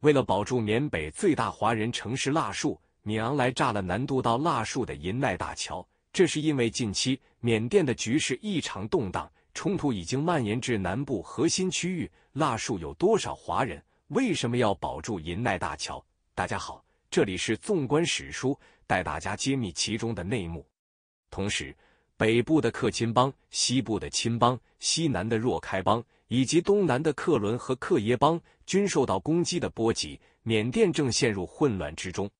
为了保住缅北最大华人城市腊树，米昂莱炸了南渡到腊树的银奈大桥。这是因为近期缅甸的局势异常动荡，冲突已经蔓延至南部核心区域。腊树有多少华人？为什么要保住银奈大桥？大家好，这里是纵观史书，带大家揭秘其中的内幕。同时，北部的克钦邦、西部的钦邦、西南的若开邦。以及东南的克伦和克耶邦均受到攻击的波及，缅甸正陷入混乱之中。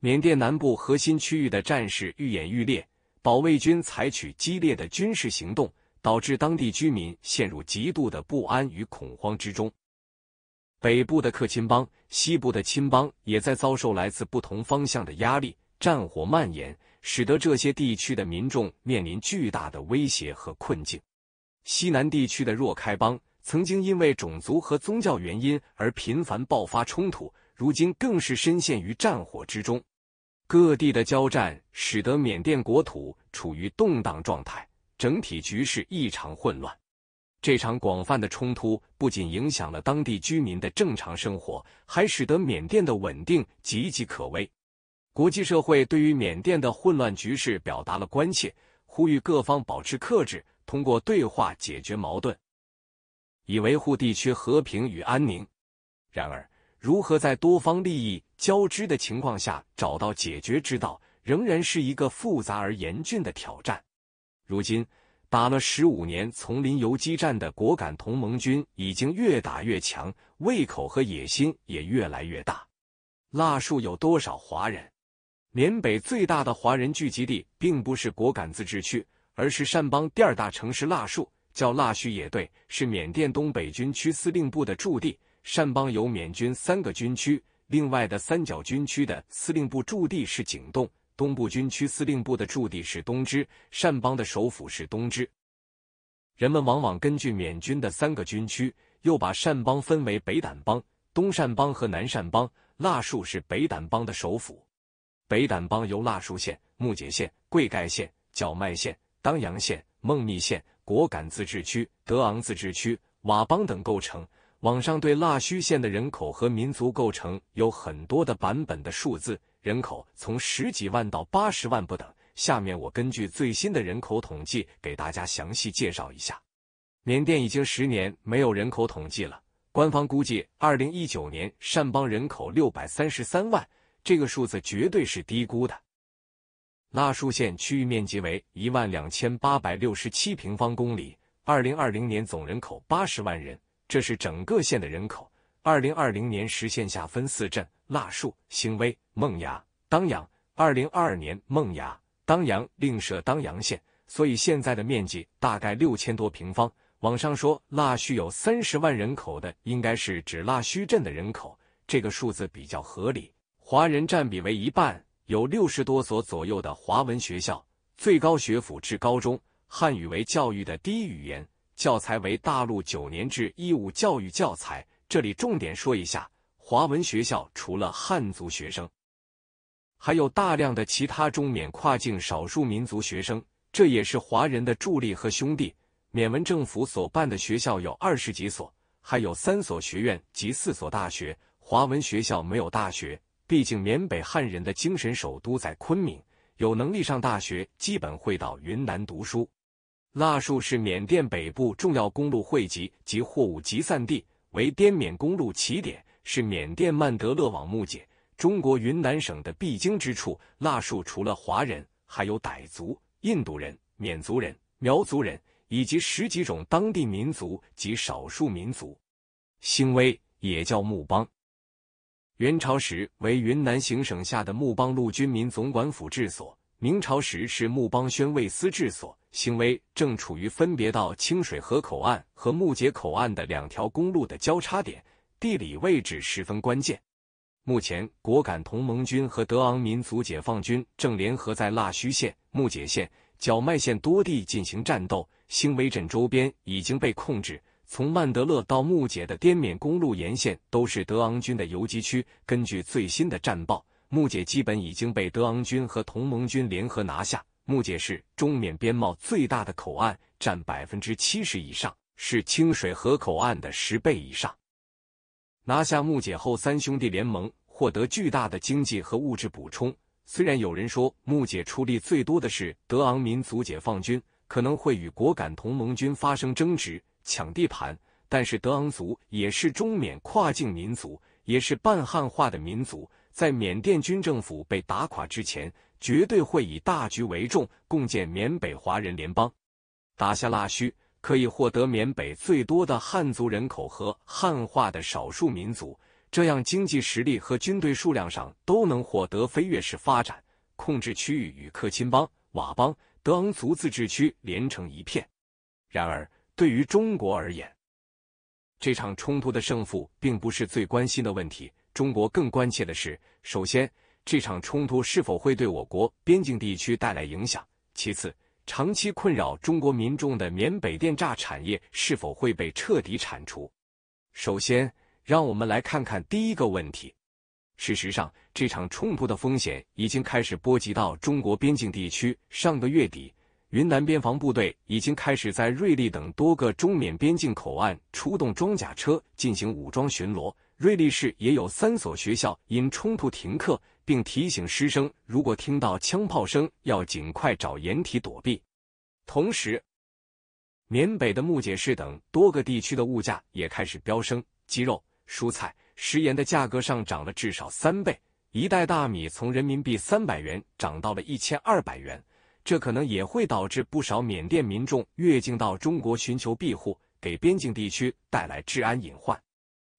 缅甸南部核心区域的战事愈演愈烈，保卫军采取激烈的军事行动，导致当地居民陷入极度的不安与恐慌之中。北部的克钦邦、西部的钦邦也在遭受来自不同方向的压力，战火蔓延，使得这些地区的民众面临巨大的威胁和困境。西南地区的若开邦。曾经因为种族和宗教原因而频繁爆发冲突，如今更是深陷于战火之中。各地的交战使得缅甸国土处于动荡状态，整体局势异常混乱。这场广泛的冲突不仅影响了当地居民的正常生活，还使得缅甸的稳定岌岌可危。国际社会对于缅甸的混乱局势表达了关切，呼吁各方保持克制，通过对话解决矛盾。以维护地区和平与安宁。然而，如何在多方利益交织的情况下找到解决之道，仍然是一个复杂而严峻的挑战。如今，打了十五年丛林游击战的果敢同盟军已经越打越强，胃口和野心也越来越大。腊树有多少华人？缅北最大的华人聚集地并不是果敢自治区，而是善邦第二大城市腊树。叫腊戌也对，是缅甸东北军区司令部的驻地。善邦有缅军三个军区，另外的三角军区的司令部驻地是景栋，东部军区司令部的驻地是东支，善邦的首府是东支。人们往往根据缅军的三个军区，又把善邦分为北掸邦、东善邦和南善邦。腊戍是北掸邦的首府，北掸邦由腊戍县、木姐县、贵盖县、角麦县、当阳县、孟密县。果敢自治区、德昂自治区、佤邦等构成。网上对腊戌县的人口和民族构成有很多的版本的数字，人口从十几万到八十万不等。下面我根据最新的人口统计给大家详细介绍一下。缅甸已经十年没有人口统计了，官方估计二零一九年善邦人口六百三十三万，这个数字绝对是低估的。腊树县区域面积为一万两千八百六十七平方公里，二零二零年总人口八十万人，这是整个县的人口。二零二零年时县下分四镇：腊树、兴威、孟雅、当阳。二零二二年孟雅、当阳另设当阳县，所以现在的面积大概六千多平方。网上说腊戌有三十万人口的，应该是指腊戌镇的人口，这个数字比较合理。华人占比为一半。有六十多所左右的华文学校，最高学府至高中，汉语为教育的第一语言，教材为大陆九年制义务教育教材。这里重点说一下，华文学校除了汉族学生，还有大量的其他中缅跨境少数民族学生，这也是华人的助力和兄弟。缅文政府所办的学校有二十几所，还有三所学院及四所大学，华文学校没有大学。毕竟，缅北汉人的精神首都在昆明，有能力上大学，基本会到云南读书。腊树是缅甸北部重要公路汇集及货物集散地，为滇缅公路起点，是缅甸曼德勒网目解。中国云南省的必经之处。腊树除了华人，还有傣族、印度人、缅族人、苗族人以及十几种当地民族及少数民族。兴威也叫木邦。元朝时为云南行省下的木邦路军民总管府治所，明朝时是木邦宣慰司治所。兴威正处于分别到清水河口岸和木姐口岸的两条公路的交叉点，地理位置十分关键。目前，果敢同盟军和德昂民族解放军正联合在腊戌县、木解县、角麦县多地进行战斗，兴威镇周边已经被控制。从曼德勒到木姐的滇缅公路沿线都是德昂军的游击区。根据最新的战报，木姐基本已经被德昂军和同盟军联合拿下。木姐是中缅边贸最大的口岸，占百分之七十以上，是清水河口岸的十倍以上。拿下木姐后，三兄弟联盟获得巨大的经济和物质补充。虽然有人说木姐出力最多的是德昂民族解放军，可能会与果敢同盟军发生争执。抢地盘，但是德昂族也是中缅跨境民族，也是半汉化的民族，在缅甸军政府被打垮之前，绝对会以大局为重，共建缅北华人联邦。打下腊戌，可以获得缅北最多的汉族人口和汉化的少数民族，这样经济实力和军队数量上都能获得飞跃式发展，控制区域与克钦邦、佤邦、德昂族自治区连成一片。然而，对于中国而言，这场冲突的胜负并不是最关心的问题。中国更关切的是：首先，这场冲突是否会对我国边境地区带来影响；其次，长期困扰中国民众的缅北电诈产业是否会被彻底铲除。首先，让我们来看看第一个问题。事实上，这场冲突的风险已经开始波及到中国边境地区。上个月底。云南边防部队已经开始在瑞丽等多个中缅边境口岸出动装甲车进行武装巡逻。瑞丽市也有三所学校因冲突停课，并提醒师生如果听到枪炮声要尽快找掩体躲避。同时，缅北的木姐市等多个地区的物价也开始飙升，鸡肉、蔬菜、食盐的价格上涨了至少三倍，一袋大米从人民币三百元涨到了一千二百元。这可能也会导致不少缅甸民众越境到中国寻求庇护，给边境地区带来治安隐患。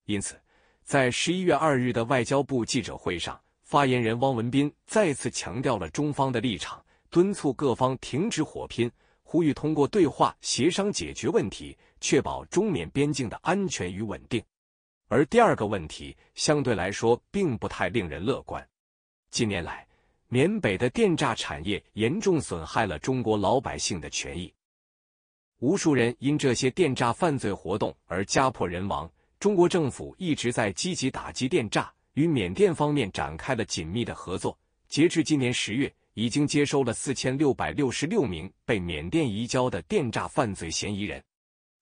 因此，在十一月二日的外交部记者会上，发言人汪文斌再次强调了中方的立场，敦促各方停止火拼，呼吁通过对话协商解决问题，确保中缅边境的安全与稳定。而第二个问题相对来说并不太令人乐观。近年来，缅北的电诈产业严重损害了中国老百姓的权益，无数人因这些电诈犯罪活动而家破人亡。中国政府一直在积极打击电诈，与缅甸方面展开了紧密的合作。截至今年十月，已经接收了四千六百六十六名被缅甸移交的电诈犯罪嫌疑人。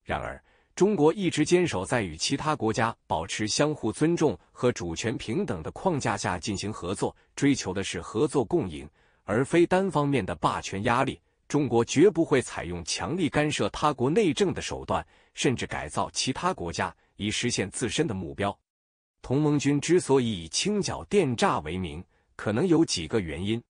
然而，中国一直坚守在与其他国家保持相互尊重和主权平等的框架下进行合作，追求的是合作共赢，而非单方面的霸权压力。中国绝不会采用强力干涉他国内政的手段，甚至改造其他国家以实现自身的目标。同盟军之所以以清剿电诈为名，可能有几个原因。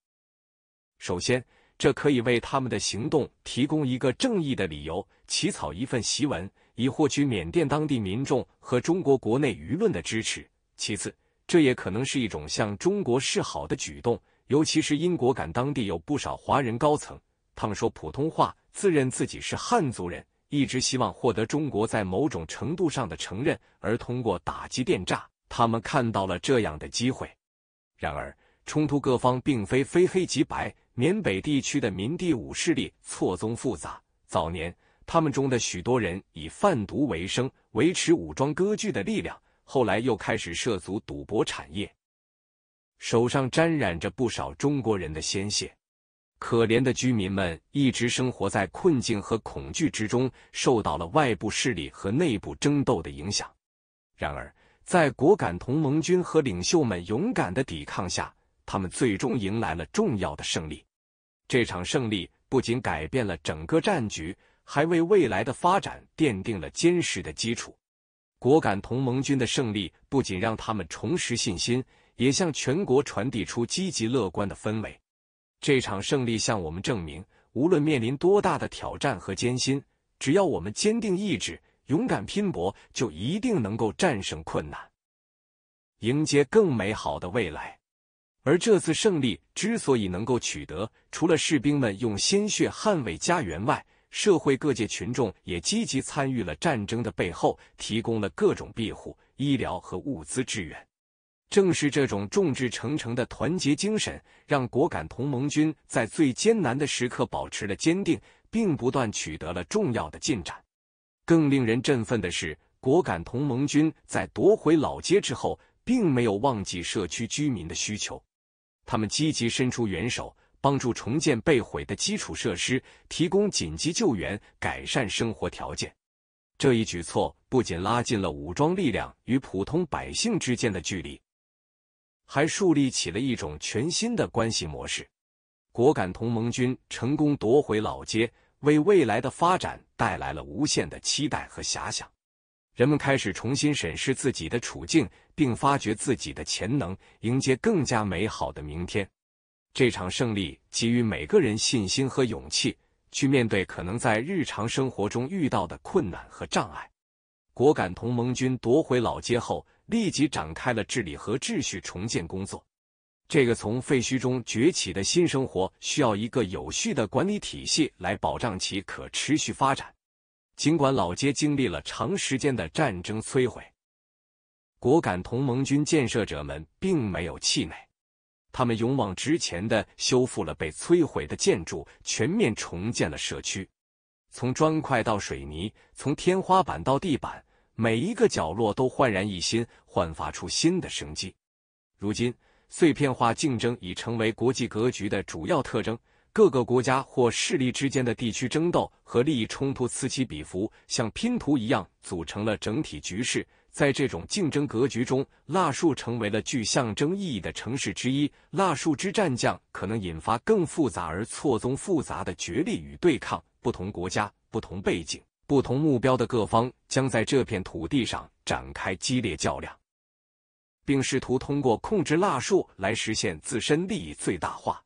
首先，这可以为他们的行动提供一个正义的理由，起草一份檄文。以获取缅甸当地民众和中国国内舆论的支持。其次，这也可能是一种向中国示好的举动，尤其是英国港当地有不少华人高层，他们说普通话，自认自己是汉族人，一直希望获得中国在某种程度上的承认。而通过打击电诈，他们看到了这样的机会。然而，冲突各方并非非黑即白，缅北地区的民地武势力错综复杂。早年。他们中的许多人以贩毒为生，维持武装割据的力量。后来又开始涉足赌博产业，手上沾染着不少中国人的鲜血。可怜的居民们一直生活在困境和恐惧之中，受到了外部势力和内部争斗的影响。然而，在果敢同盟军和领袖们勇敢的抵抗下，他们最终迎来了重要的胜利。这场胜利不仅改变了整个战局。还为未来的发展奠定了坚实的基础。果敢同盟军的胜利不仅让他们重拾信心，也向全国传递出积极乐观的氛围。这场胜利向我们证明，无论面临多大的挑战和艰辛，只要我们坚定意志、勇敢拼搏，就一定能够战胜困难，迎接更美好的未来。而这次胜利之所以能够取得，除了士兵们用鲜血捍卫家园外，社会各界群众也积极参与了战争的背后，提供了各种庇护、医疗和物资支援。正是这种众志成城的团结精神，让果敢同盟军在最艰难的时刻保持了坚定，并不断取得了重要的进展。更令人振奋的是，果敢同盟军在夺回老街之后，并没有忘记社区居民的需求，他们积极伸出援手。帮助重建被毁的基础设施，提供紧急救援，改善生活条件。这一举措不仅拉近了武装力量与普通百姓之间的距离，还树立起了一种全新的关系模式。果敢同盟军成功夺回老街，为未来的发展带来了无限的期待和遐想。人们开始重新审视自己的处境，并发掘自己的潜能，迎接更加美好的明天。这场胜利给予每个人信心和勇气，去面对可能在日常生活中遇到的困难和障碍。果敢同盟军夺回老街后，立即展开了治理和秩序重建工作。这个从废墟中崛起的新生活，需要一个有序的管理体系来保障其可持续发展。尽管老街经历了长时间的战争摧毁，果敢同盟军建设者们并没有气馁。他们勇往直前的修复了被摧毁的建筑，全面重建了社区。从砖块到水泥，从天花板到地板，每一个角落都焕然一新，焕发出新的生机。如今，碎片化竞争已成为国际格局的主要特征，各个国家或势力之间的地区争斗和利益冲突此起彼伏，像拼图一样组成了整体局势。在这种竞争格局中，蜡树成为了具象征意义的城市之一。蜡树之战将可能引发更复杂而错综复杂的角力与对抗。不同国家、不同背景、不同目标的各方将在这片土地上展开激烈较量，并试图通过控制蜡树来实现自身利益最大化。